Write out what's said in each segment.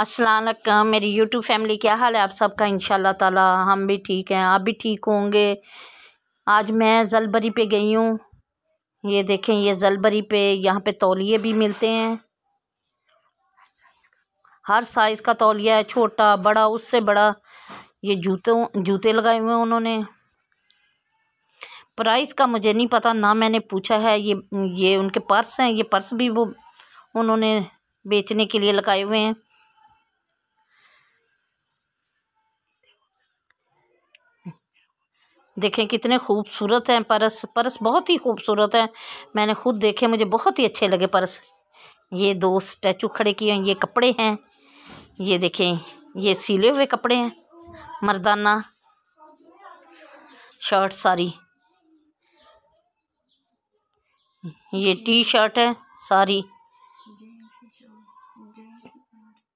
अस्सलाम मेरी YouTube family क्या हाल है आप सबका इन ताला हम भी ठीक हैं आप भी ठीक होंगे आज मैं जलबरी पे गई हूँ ये देखें ये जलबरी पे यहाँ पे तौलिए भी मिलते हैं हर साइज़ का तौलिया है छोटा बड़ा उससे बड़ा ये जूतों जूते लगाए हुए हैं उन्होंने प्राइस का मुझे नहीं पता ना मैंने पूछा है ये ये उनके पर्स हैं ये पर्स भी वो उन्होंने बेचने के लिए लगाए हुए हैं देखें कितने खूबसूरत हैं परस परस बहुत ही खूबसूरत हैं मैंने खुद देखे मुझे बहुत ही अच्छे लगे परस ये दो स्टैचू खड़े किए हैं ये कपड़े हैं ये देखें ये सिले हुए कपड़े हैं मर्दाना शर्ट सारी ये टी शर्ट है सारी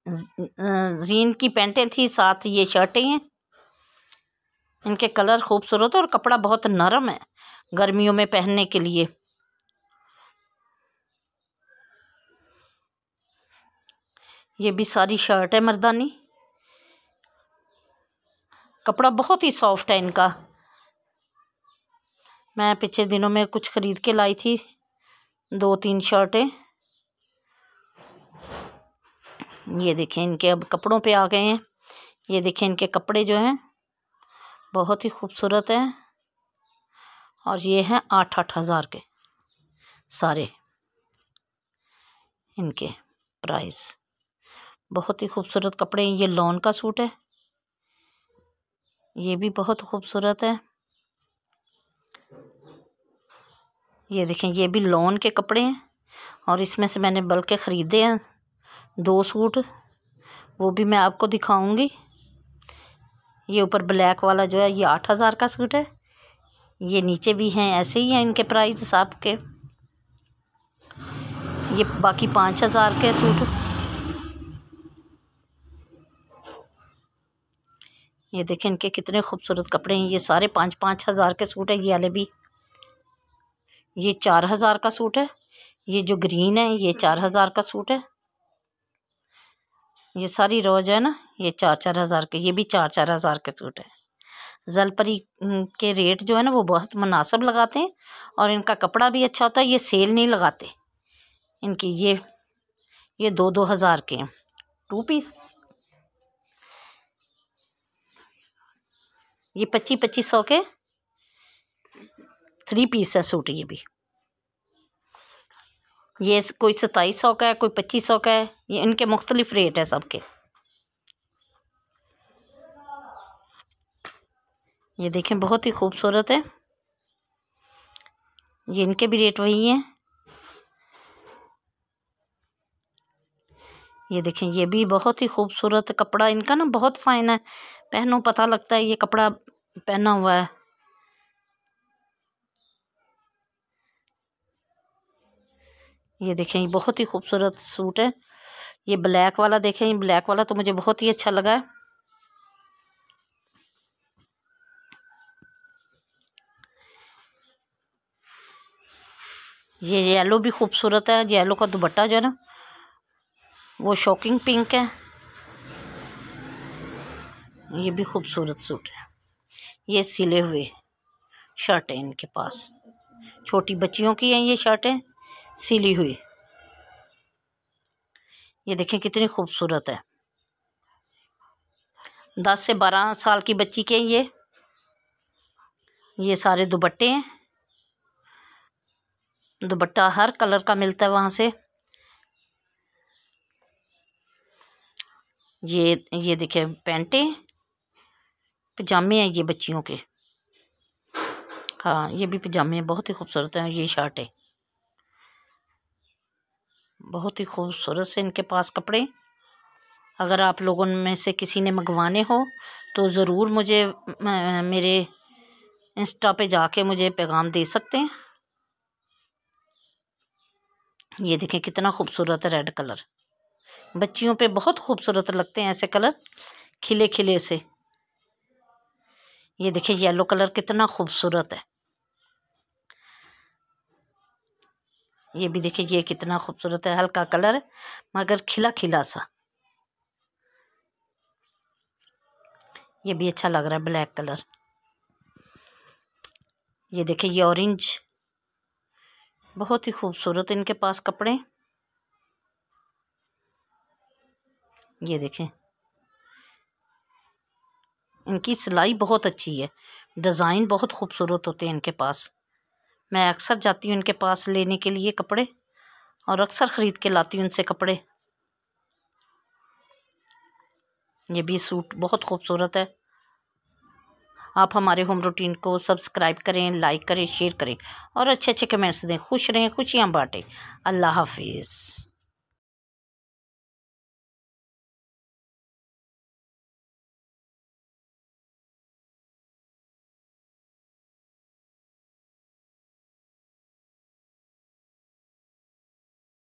जीन की पैंटें थी साथ ये शर्टें हैं इनके कलर खूबसूरत और कपड़ा बहुत नरम है गर्मियों में पहनने के लिए ये भी सारी शर्ट है मर्दानी कपड़ा बहुत ही सॉफ्ट है इनका मैं पिछले दिनों में कुछ ख़रीद के लाई थी दो तीन शर्टें ये देखें इनके अब कपड़ों पे आ गए हैं ये देखें इनके कपड़े जो हैं बहुत ही खूबसूरत है और ये हैं आठ आठ हज़ार के सारे इनके प्राइस बहुत ही खूबसूरत कपड़े हैं ये लॉन का सूट है ये भी बहुत खूबसूरत है ये देखें ये भी लॉन के कपड़े हैं और इसमें से मैंने बल्कि ख़रीदे हैं दो सूट वो भी मैं आपको दिखाऊंगी ये ऊपर ब्लैक वाला जो है ये आठ हज़ार का सूट है ये नीचे भी हैं ऐसे ही हैं इनके प्राइस आपके ये बाकी पाँच हज़ार के सूट ये देखें इनके कितने खूबसूरत कपड़े हैं ये सारे पाँच पाँच हज़ार के सूट हैं ये वाले भी ये चार हज़ार का सूट है ये जो ग्रीन है ये चार हज़ार का सूट है ये सारी रोज है ना ये चार चार हज़ार के ये भी चार चार हज़ार के सूट है जलपरी के रेट जो है ना वो बहुत मुनासब लगाते हैं और इनका कपड़ा भी अच्छा होता है ये सेल नहीं लगाते इनकी ये ये दो दो हज़ार के हैं टू पीस ये पच्चीस पच्चीस सौ के थ्री पीस है सूट ये भी ये कोई सताईस सौ का है कोई पच्चीस सौ का है ये इनके मुख्तलिफ रेट है सबके ये देखें बहुत ही खूबसूरत है ये इनके भी रेट वही हैं ये देखें ये भी बहुत ही खूबसूरत कपड़ा इनका ना बहुत फ़ाइन है पहनो पता लगता है ये कपड़ा पहना हुआ है ये देखें ये बहुत ही खूबसूरत सूट है ये ब्लैक वाला देखें ये ब्लैक वाला तो मुझे बहुत ही अच्छा लगा है ये येलो भी खूबसूरत है येलो का दुबट्टा जो है ना वो शॉकिंग पिंक है ये भी खूबसूरत सूट है ये सिले हुए शर्ट है इनके पास छोटी बच्चियों की हैं ये शर्टें सिली हुई ये देखें कितनी खूबसूरत है दस से बारह साल की बच्ची के ये ये सारे दुपट्टे हैं दुपट्टा हर कलर का मिलता है वहाँ से ये ये देखे पैंटें पजामे हैं ये बच्चियों के हाँ ये भी पजामे हैं बहुत ही खूबसूरत हैं ये शर्ट है बहुत ही खूबसूरत से इनके पास कपड़े अगर आप लोगों में से किसी ने मंगवाने हो तो ज़रूर मुझे मेरे इंस्टा पे जाके मुझे पैगाम दे सकते हैं ये देखें कितना खूबसूरत है रेड कलर बच्चियों पे बहुत खूबसूरत लगते हैं ऐसे कलर खिले खिले से ये देखें येलो कलर कितना खूबसूरत है ये भी देखें ये कितना खूबसूरत है हल्का कलर मगर खिला खिला सा ये भी अच्छा लग रहा है ब्लैक कलर ये देखिए ये ऑरेंज बहुत ही खूबसूरत इनके पास कपड़े ये देखें इनकी सिलाई बहुत अच्छी है डिज़ाइन बहुत खूबसूरत होते हैं इनके पास मैं अक्सर जाती हूँ इनके पास लेने के लिए कपड़े और अक्सर ख़रीद के लाती हूँ इनसे कपड़े ये भी सूट बहुत खूबसूरत है आप हमारे होम रूटीन को सब्सक्राइब करें लाइक करें शेयर करें और अच्छे अच्छे कमेंट्स दें खुश रहें खुशियाँ बाँटें अल्लाह हाफिज़